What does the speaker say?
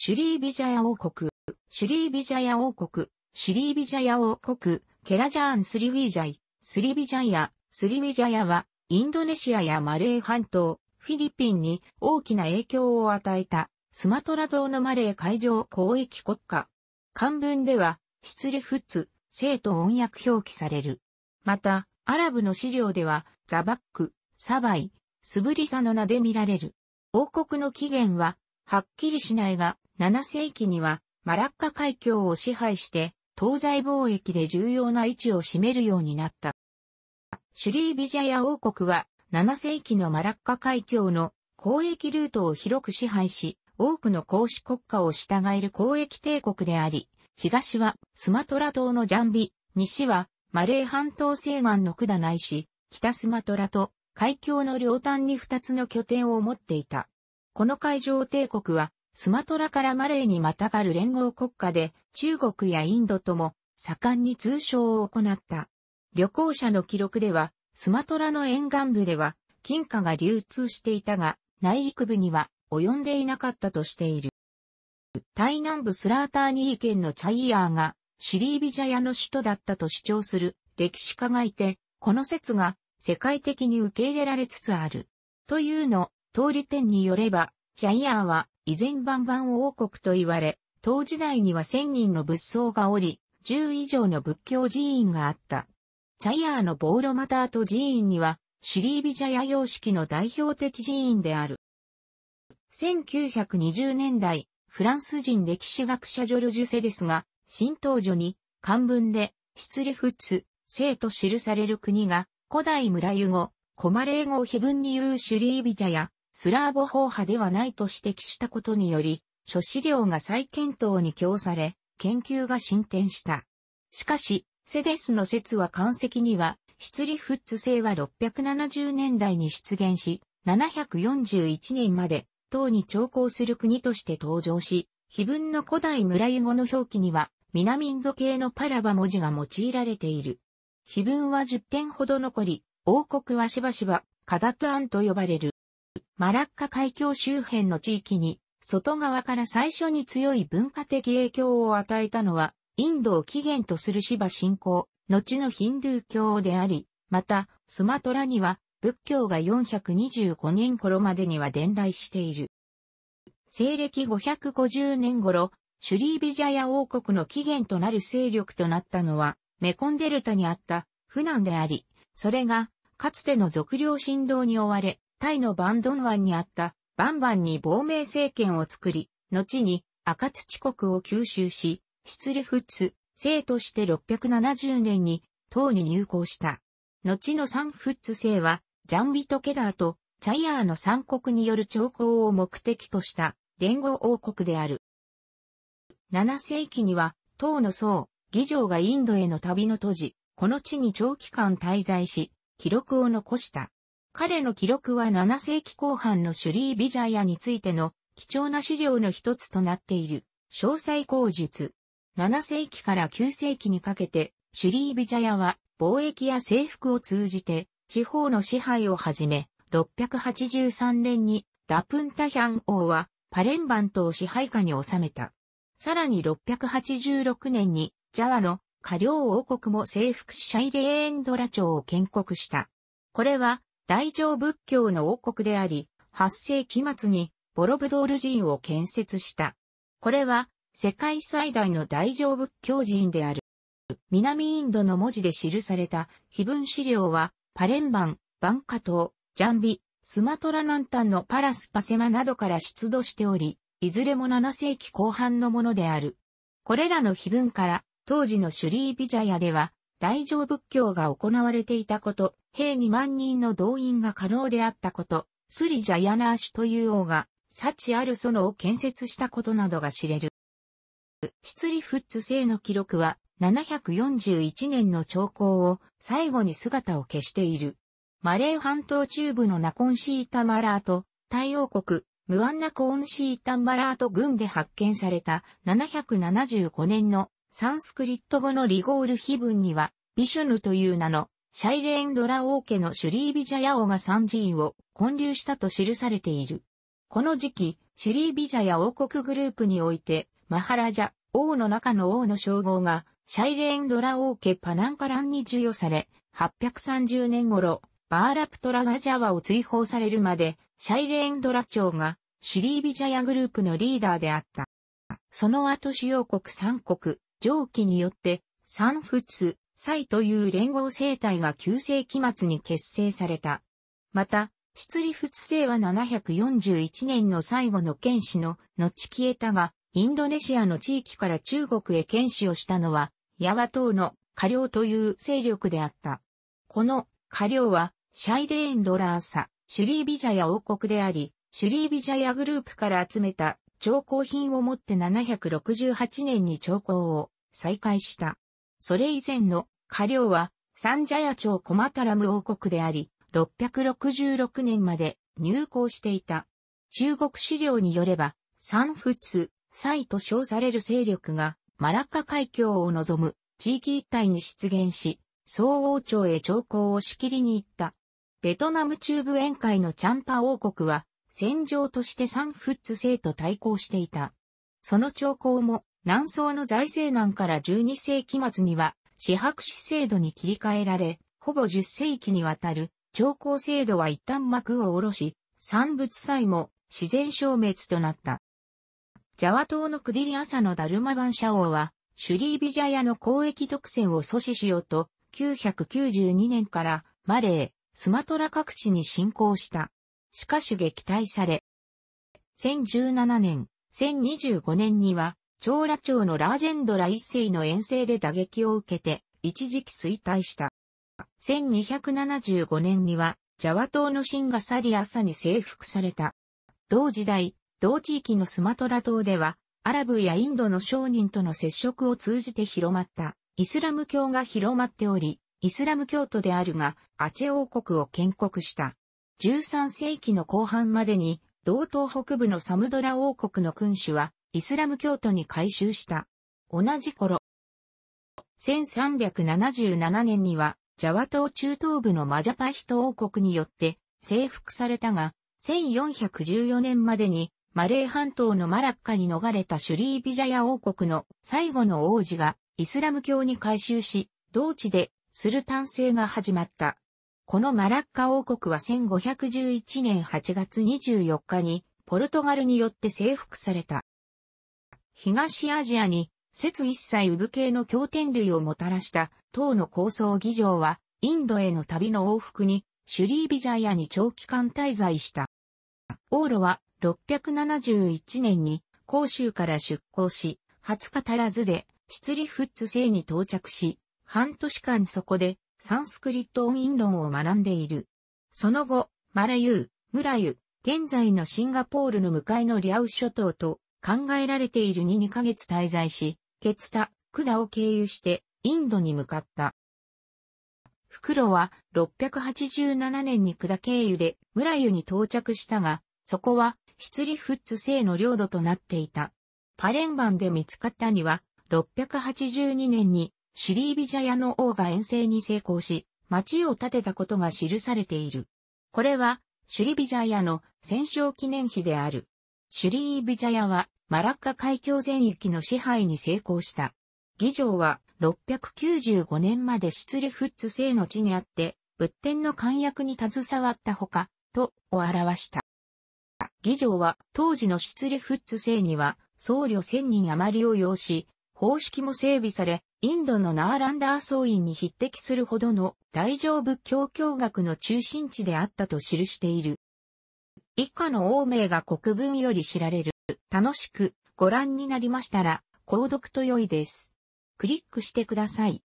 シュリービジャヤ王国、シュリービジャヤ王国、シュリービジャヤ王国、ケラジャーンスリウィジャイ、スリビジャヤ、スリウィジャヤは、インドネシアやマレー半島、フィリピンに大きな影響を与えた、スマトラ島のマレー海上広域国家。漢文では、失礼仏、生と音訳表記される。また、アラブの資料では、ザバック、サバイ、スブリサの名で見られる。王国の起源は、はっきりしないが、7世紀にはマラッカ海峡を支配して東西貿易で重要な位置を占めるようになった。シュリービジャヤ王国は7世紀のマラッカ海峡の交易ルートを広く支配し、多くの公使国家を従える交易帝国であり、東はスマトラ島のジャンビ、西はマレー半島西岸のナイ市、北スマトラと海峡の両端に2つの拠点を持っていた。この海上帝国はスマトラからマレーにまたがる連合国家で、中国やインドとも盛んに通商を行った。旅行者の記録では、スマトラの沿岸部では、金貨が流通していたが、内陸部には及んでいなかったとしている。台南部スラーターニー県のチャイヤーが、シリービジャヤの首都だったと主張する歴史家がいて、この説が世界的に受け入れられつつある。というの、通り点によれば、チャイヤーは以前万々王国と言われ、当時代には1000人の仏僧がおり、10以上の仏教寺院があった。チャイヤーのボーロマターと寺院には、シュリービジャヤ様式の代表的寺院である。1920年代、フランス人歴史学者ジョルジュセですが、新当女に漢文で、失礼仏、生と記される国が、古代村湯語、コマレー語を碑文に言うシュリービジャヤ、スラーボ法派ではないと指摘したことにより、諸資料が再検討に供され、研究が進展した。しかし、セデスの説は関石には、ツリフッツ製は670年代に出現し、741年まで、唐に調校する国として登場し、碑文の古代村湯語の表記には、南インド系のパラバ文字が用いられている。碑文は10点ほど残り、王国はしばしば、カダトアンと呼ばれる。マラッカ海峡周辺の地域に、外側から最初に強い文化的影響を与えたのは、インドを起源とする芝信仰、後のヒンドゥー教であり、また、スマトラには、仏教が425年頃までには伝来している。西暦550年頃、シュリービジャヤ王国の起源となる勢力となったのは、メコンデルタにあった、フナンであり、それが、かつての俗領振動に追われ、タイのバンドン湾にあったバンバンに亡命政権を作り、後に赤土国を吸収し、失礼フツ、生として670年に唐に入港した。後のサンフッツ生は、ジャンビト・ケダーとチャイヤーの三国による朝貢を目的とした連合王国である。7世紀には、唐の僧、議長がインドへの旅の閉じ、この地に長期間滞在し、記録を残した。彼の記録は7世紀後半のシュリー・ビジャヤについての貴重な資料の一つとなっている、詳細口述。7世紀から9世紀にかけて、シュリー・ビジャヤは貿易や征服を通じて地方の支配をはじめ、683年にダプンタヒャン王はパレンバントを支配下に収めた。さらに686年にジャワの下領王国も征服しシャイレーンドラ朝を建国した。これは大乗仏教の王国であり、8世紀末にボロブドール寺院を建設した。これは世界最大の大乗仏教寺院である。南インドの文字で記された碑文資料は、パレンバン、バンカ島、ジャンビ、スマトラ南端のパラスパセマなどから出土しており、いずれも7世紀後半のものである。これらの碑文から、当時のシュリービジャヤでは、大乗仏教が行われていたこと、兵2万人の動員が可能であったこと、スリジャヤナーシュという王が、幸ある園を建設したことなどが知れる。ツリフッツ姓の記録は、741年の兆候を最後に姿を消している。マレー半島中部のナコンシータマラート、太陽国、ムアンナコーンシータマラート軍で発見された775年のサンスクリット語のリゴール碑文には、ビシュヌという名の、シャイレーンドラ王家のシュリービジャヤ王が三寺院を建立したと記されている。この時期、シュリービジャヤ王国グループにおいて、マハラジャ、王の中の王の称号が、シャイレーンドラ王家パナンカランに授与され、830年頃、バーラプトラガジャワを追放されるまで、シャイレーンドラ朝が、シュリービジャヤグループのリーダーであった。その後主要国3国、蒸気によって三仏、祭という連合生態が旧世紀末に結成された。また、出利仏生は741年の最後の剣士の後消えたが、インドネシアの地域から中国へ剣士をしたのは、ヤワ島のョ領という勢力であった。このョ領は、シャイレーンドラーサ、シュリービジャヤ王国であり、シュリービジャヤグループから集めた朝工品をもって768年に朝工を再開した。それ以前の火領はサンジャヤ町コマタラム王国であり、666年まで入港していた。中国資料によれば、サンフツ、サイと称される勢力がマラッカ海峡を望む地域一帯に出現し、総王朝へ朝貢を仕切りに行った。ベトナム中部沿海のチャンパ王国は、戦場としてサンフッツ制と対抗していた。その兆候も南宋の財政難から12世紀末には四白紙制度に切り替えられ、ほぼ10世紀にわたる兆候制度は一旦幕を下ろし、産物祭も自然消滅となった。ジャワ島のクディリサのダルマ版社王は、シュリービジャヤの交易独占を阻止しようと、992年からマレー、スマトラ各地に侵攻した。しかし撃退され、1017年、1025年には、長羅町のラージェンドラ一世の遠征で打撃を受けて、一時期衰退した。1275年には、ジャワ島のシンガサリアサに征服された。同時代、同地域のスマトラ島では、アラブやインドの商人との接触を通じて広まった、イスラム教が広まっており、イスラム教徒であるが、アチェ王国を建国した。13世紀の後半までに、同東北部のサムドラ王国の君主は、イスラム教徒に改宗した。同じ頃、1377年には、ジャワ島中東部のマジャパヒト王国によって征服されたが、1414年までにマレー半島のマラッカに逃れたシュリービジャヤ王国の最後の王子がイスラム教に改宗し、同地でスルタン制が始まった。このマラッカ王国は1511年8月24日にポルトガルによって征服された。東アジアに、節一切産系の経典類をもたらした唐の構想議場は、インドへの旅の往復に、シュリービジャイアに長期間滞在した。王路は671年に甲州から出港し、20日足らずで、ツ利フッツ星に到着し、半年間そこでサンスクリット音韻論を学んでいる。その後、マラユー、ムラユ、現在のシンガポールの向かいのリャウ諸島と考えられているに2ヶ月滞在し、ケツタ、クダを経由してインドに向かった。フクロは687年にクダ経由でムラユに到着したが、そこはツリフッツ製の領土となっていた。パレンバンで見つかったには、682年にシリービジャヤの王が遠征に成功し、町を建てたことが記されている。これは、シュリビジャヤの戦勝記念碑である。シュリービジャヤは、マラッカ海峡全域の支配に成功した。議場は、695年までシツリフッツ星の地にあって、仏典の簡約に携わったほか、と、を表した。議場は、当時のツリフッツ星には、僧侶1000人余りを要し、方式も整備され、インドのナーランダー総院に匹敵するほどの大乗仏教教学の中心地であったと記している。以下の王名が国文より知られる。楽しくご覧になりましたら、購読と良いです。クリックしてください。